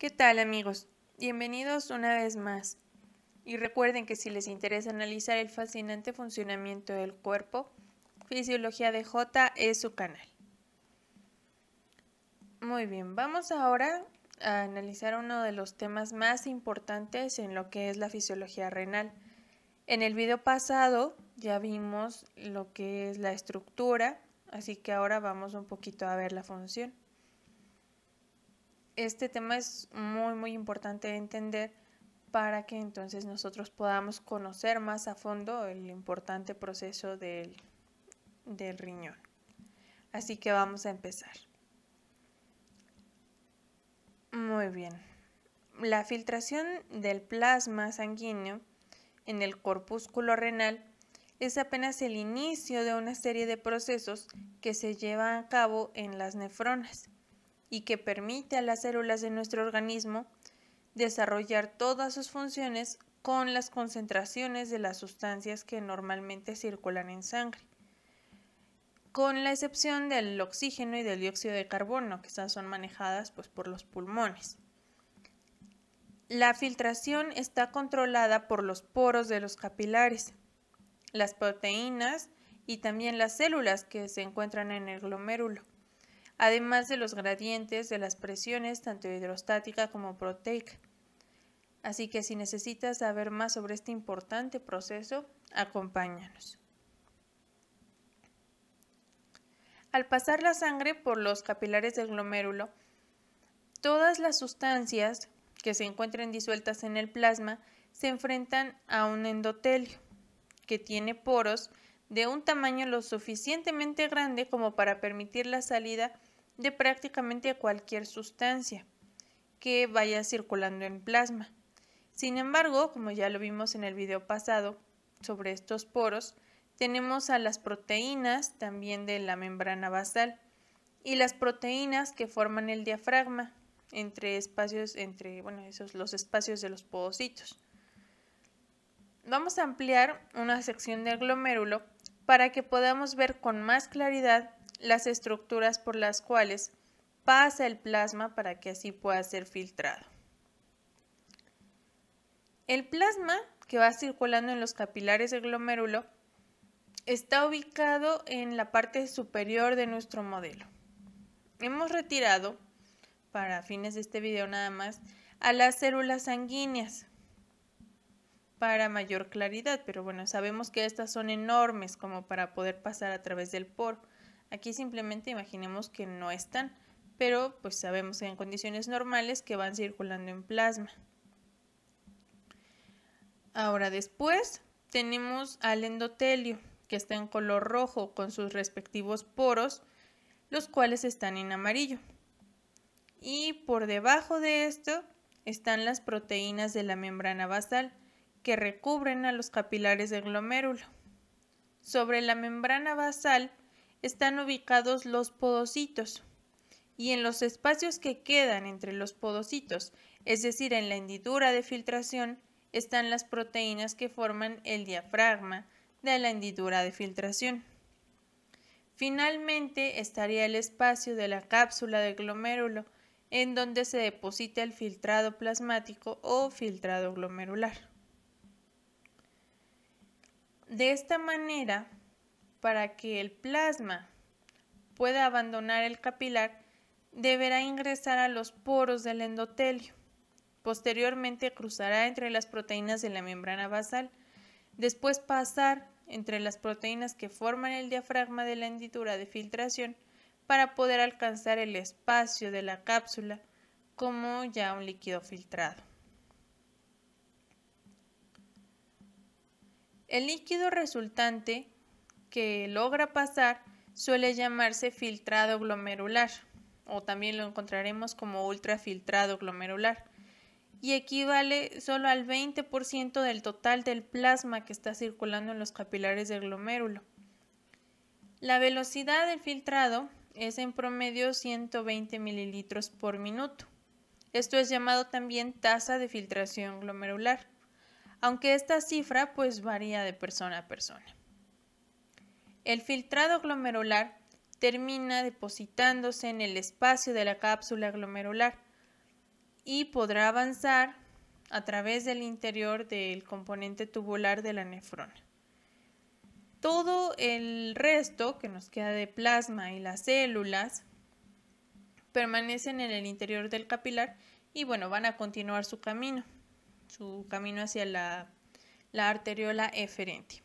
¿Qué tal amigos? Bienvenidos una vez más. Y recuerden que si les interesa analizar el fascinante funcionamiento del cuerpo, Fisiología de J es su canal. Muy bien, vamos ahora a analizar uno de los temas más importantes en lo que es la fisiología renal. En el video pasado ya vimos lo que es la estructura, así que ahora vamos un poquito a ver la función este tema es muy, muy importante de entender para que entonces nosotros podamos conocer más a fondo el importante proceso del, del riñón. Así que vamos a empezar. Muy bien. La filtración del plasma sanguíneo en el corpúsculo renal es apenas el inicio de una serie de procesos que se llevan a cabo en las nefronas y que permite a las células de nuestro organismo desarrollar todas sus funciones con las concentraciones de las sustancias que normalmente circulan en sangre, con la excepción del oxígeno y del dióxido de carbono, que son manejadas pues, por los pulmones. La filtración está controlada por los poros de los capilares, las proteínas y también las células que se encuentran en el glomérulo además de los gradientes de las presiones tanto hidrostática como proteica. Así que si necesitas saber más sobre este importante proceso, acompáñanos. Al pasar la sangre por los capilares del glomérulo, todas las sustancias que se encuentren disueltas en el plasma se enfrentan a un endotelio, que tiene poros de un tamaño lo suficientemente grande como para permitir la salida de prácticamente cualquier sustancia que vaya circulando en plasma. Sin embargo, como ya lo vimos en el video pasado sobre estos poros, tenemos a las proteínas también de la membrana basal y las proteínas que forman el diafragma entre espacios entre bueno, esos los espacios de los podocitos. Vamos a ampliar una sección del glomérulo para que podamos ver con más claridad las estructuras por las cuales pasa el plasma para que así pueda ser filtrado. El plasma que va circulando en los capilares del glomérulo está ubicado en la parte superior de nuestro modelo. Hemos retirado, para fines de este video nada más, a las células sanguíneas para mayor claridad, pero bueno, sabemos que estas son enormes como para poder pasar a través del poro. Aquí simplemente imaginemos que no están, pero pues sabemos que en condiciones normales que van circulando en plasma. Ahora después tenemos al endotelio, que está en color rojo con sus respectivos poros, los cuales están en amarillo. Y por debajo de esto están las proteínas de la membrana basal, que recubren a los capilares del glomérulo. Sobre la membrana basal están ubicados los podocitos y en los espacios que quedan entre los podocitos, es decir, en la hendidura de filtración, están las proteínas que forman el diafragma de la hendidura de filtración. Finalmente estaría el espacio de la cápsula de glomérulo, en donde se deposita el filtrado plasmático o filtrado glomerular. De esta manera, para que el plasma pueda abandonar el capilar, deberá ingresar a los poros del endotelio. Posteriormente cruzará entre las proteínas de la membrana basal, después pasar entre las proteínas que forman el diafragma de la hendidura de filtración para poder alcanzar el espacio de la cápsula como ya un líquido filtrado. El líquido resultante que logra pasar suele llamarse filtrado glomerular o también lo encontraremos como ultrafiltrado glomerular y equivale solo al 20% del total del plasma que está circulando en los capilares del glomérulo. La velocidad del filtrado es en promedio 120 mililitros por minuto. Esto es llamado también tasa de filtración glomerular, aunque esta cifra pues varía de persona a persona. El filtrado glomerular termina depositándose en el espacio de la cápsula glomerular y podrá avanzar a través del interior del componente tubular de la nefrona. Todo el resto que nos queda de plasma y las células permanecen en el interior del capilar y bueno, van a continuar su camino, su camino hacia la, la arteriola eferente.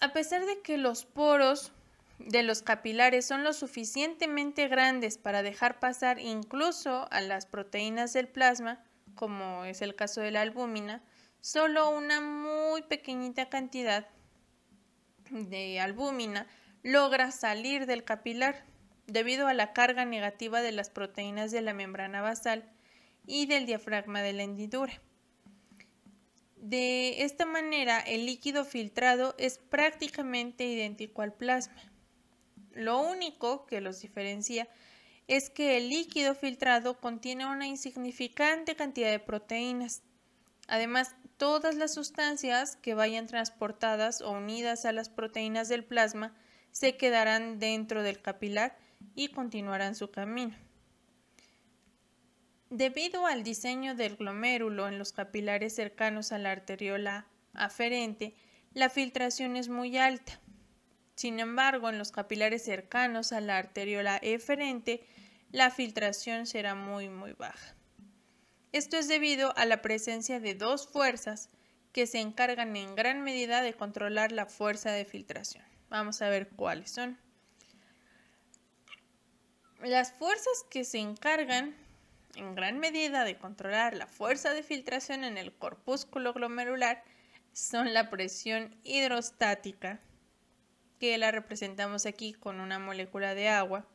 A pesar de que los poros de los capilares son lo suficientemente grandes para dejar pasar incluso a las proteínas del plasma, como es el caso de la albúmina, solo una muy pequeñita cantidad de albúmina logra salir del capilar debido a la carga negativa de las proteínas de la membrana basal y del diafragma de la hendidura. De esta manera, el líquido filtrado es prácticamente idéntico al plasma. Lo único que los diferencia es que el líquido filtrado contiene una insignificante cantidad de proteínas. Además, todas las sustancias que vayan transportadas o unidas a las proteínas del plasma se quedarán dentro del capilar y continuarán su camino. Debido al diseño del glomérulo en los capilares cercanos a la arteriola aferente, la filtración es muy alta. Sin embargo, en los capilares cercanos a la arteriola eferente, la filtración será muy muy baja. Esto es debido a la presencia de dos fuerzas que se encargan en gran medida de controlar la fuerza de filtración. Vamos a ver cuáles son. Las fuerzas que se encargan en gran medida de controlar la fuerza de filtración en el corpúsculo glomerular son la presión hidrostática, que la representamos aquí con una molécula de agua,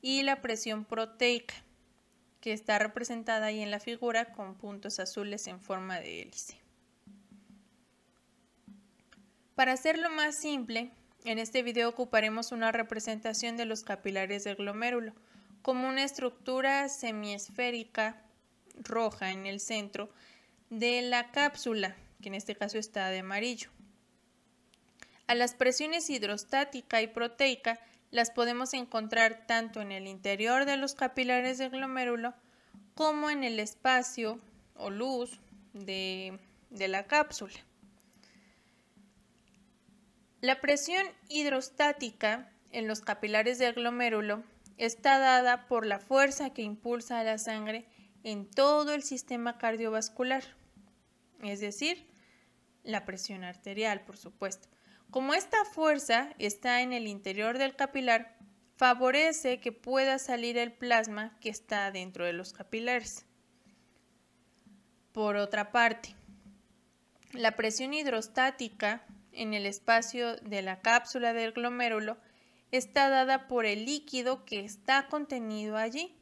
y la presión proteica, que está representada ahí en la figura con puntos azules en forma de hélice. Para hacerlo más simple, en este video ocuparemos una representación de los capilares del glomérulo, como una estructura semiesférica roja en el centro de la cápsula, que en este caso está de amarillo. A las presiones hidrostática y proteica las podemos encontrar tanto en el interior de los capilares del glomérulo como en el espacio o luz de, la cápsula. La presión hidrostática en los capilares del glomérulo está dada por la fuerza que impulsa la sangre en todo el sistema cardiovascular, es decir, la presión arterial, por supuesto. Como esta fuerza está en el interior del capilar, favorece que pueda salir el plasma que está dentro de los capilares. Por otra parte, la presión hidrostática en el espacio de la cápsula del glomérulo está dada por el líquido que está contenido allí.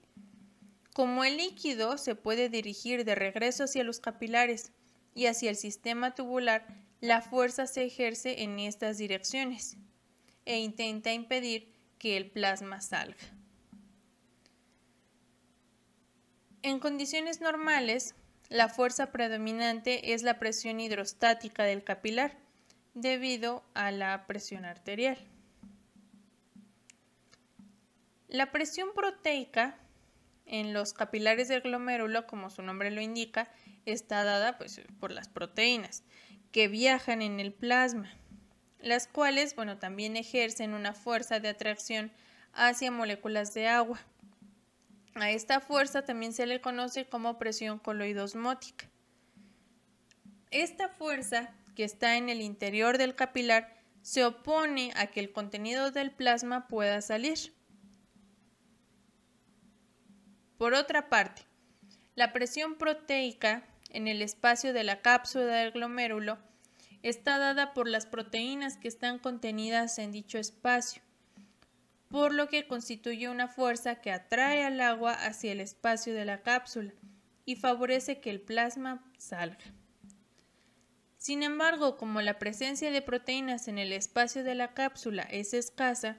Como el líquido se puede dirigir de regreso hacia los capilares y hacia el sistema tubular, la fuerza se ejerce en estas direcciones e intenta impedir que el plasma salga. En condiciones normales, la fuerza predominante es la presión hidrostática del capilar debido a la presión arterial. La presión proteica en los capilares del glomérulo, como su nombre lo indica, está dada pues, por las proteínas que viajan en el plasma, las cuales, bueno, también ejercen una fuerza de atracción hacia moléculas de agua. A esta fuerza también se le conoce como presión coloidosmótica. Esta fuerza que está en el interior del capilar se opone a que el contenido del plasma pueda salir. Por otra parte, la presión proteica en el espacio de la cápsula del glomérulo está dada por las proteínas que están contenidas en dicho espacio, por lo que constituye una fuerza que atrae al agua hacia el espacio de la cápsula y favorece que el plasma salga. Sin embargo, como la presencia de proteínas en el espacio de la cápsula es escasa,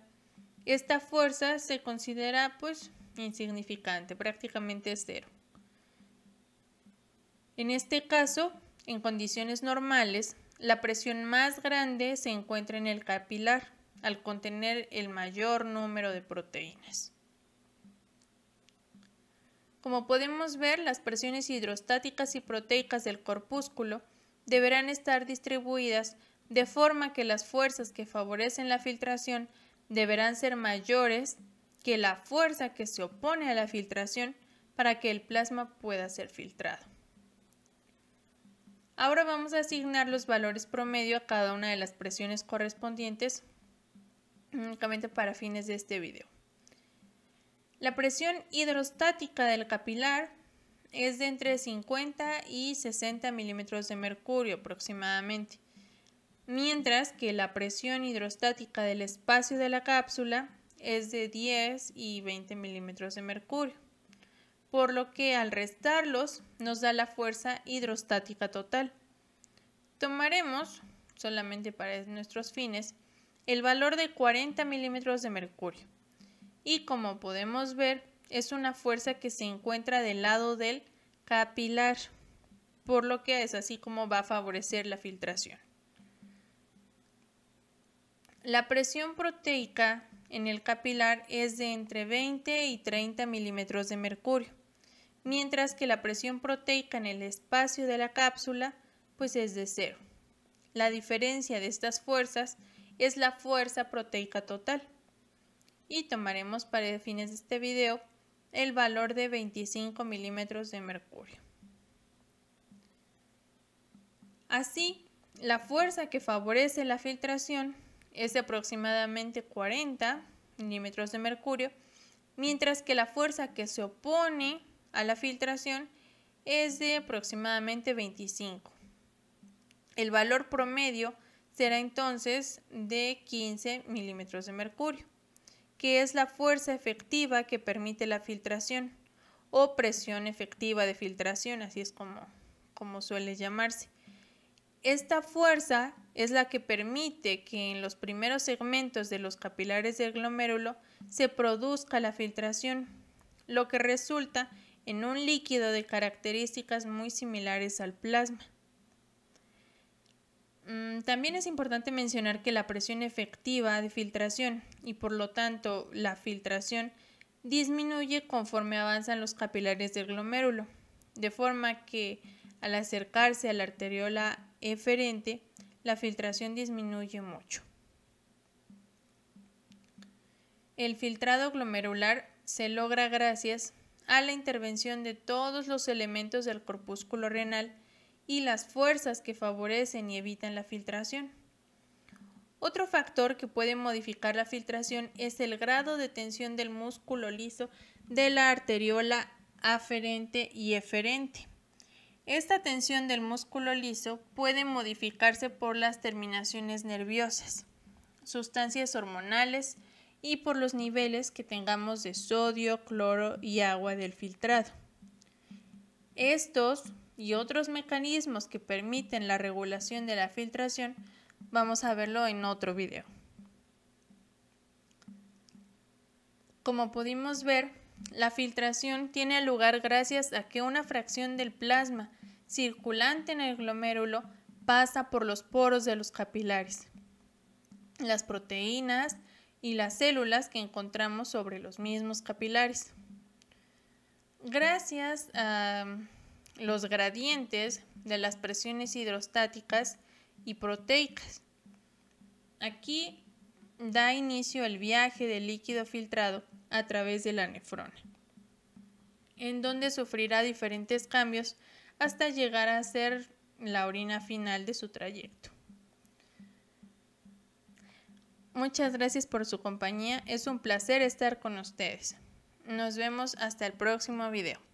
esta fuerza se considera pues insignificante, prácticamente cero. En este caso, en condiciones normales, la presión más grande se encuentra en el capilar, al contener el mayor número de proteínas. Como podemos ver, las presiones hidrostáticas y proteicas del corpúsculo deberán estar distribuidas de forma que las fuerzas que favorecen la filtración deberán ser mayores que la fuerza que se opone a la filtración para que el plasma pueda ser filtrado. Ahora vamos a asignar los valores promedio a cada una de las presiones correspondientes mm, únicamente para fines de este video. La presión hidrostática del capilar es de entre 50 y 60 milímetros de mercurio aproximadamente, mientras que la presión hidrostática del espacio de la cápsula es de 10 y 20 milímetros de mercurio, por lo que al restarlos nos da la fuerza hidrostática total. Tomaremos, solamente para nuestros fines, el valor de 40 milímetros de mercurio y como podemos ver es una fuerza que se encuentra del lado del capilar, por lo que es así como va a favorecer la filtración. La presión proteica en el capilar es de entre 20 y 30 milímetros de mercurio, mientras que la presión proteica en el espacio de la cápsula pues es de cero. La diferencia de estas fuerzas es la fuerza proteica total. Y tomaremos para fines de este video el valor de 25 milímetros de mercurio. Así, la fuerza que favorece la filtración es de aproximadamente 40 milímetros de mercurio, mientras que la fuerza que se opone a la filtración es de aproximadamente 25. El valor promedio será entonces de 15 milímetros de mercurio, que es la fuerza efectiva que permite la filtración o presión efectiva de filtración, así es como, como suele llamarse. Esta fuerza es la que permite que en los primeros segmentos de los capilares del glomérulo se produzca la filtración, lo que resulta en un líquido de características muy similares al plasma. Mm, también es importante mencionar que la presión efectiva de filtración y por lo tanto la filtración disminuye conforme avanzan los capilares del glomérulo, de forma que al acercarse a la arteriola eferente la filtración disminuye mucho. El filtrado glomerular se logra gracias a la intervención de todos los elementos del corpúsculo renal y las fuerzas que favorecen y evitan la filtración. Otro factor que puede modificar la filtración es el grado de tensión del músculo liso de la arteriola aferente y eferente. Esta tensión del músculo liso puede modificarse por las terminaciones nerviosas, sustancias hormonales y por los niveles que tengamos de sodio, cloro y agua del filtrado. Estos y otros mecanismos que permiten la regulación de la filtración vamos a verlo en otro video. Como pudimos ver, la filtración tiene lugar gracias a que una fracción del plasma circulante en el glomérulo pasa por los poros de los capilares, las proteínas y las células que encontramos sobre los mismos capilares. Gracias a los gradientes de las presiones hidrostáticas y proteicas. Aquí da inicio el viaje del líquido filtrado a través de la nefrona, en donde sufrirá diferentes cambios hasta llegar a ser la orina final de su trayecto. Muchas gracias por su compañía, es un placer estar con ustedes. Nos vemos hasta el próximo video.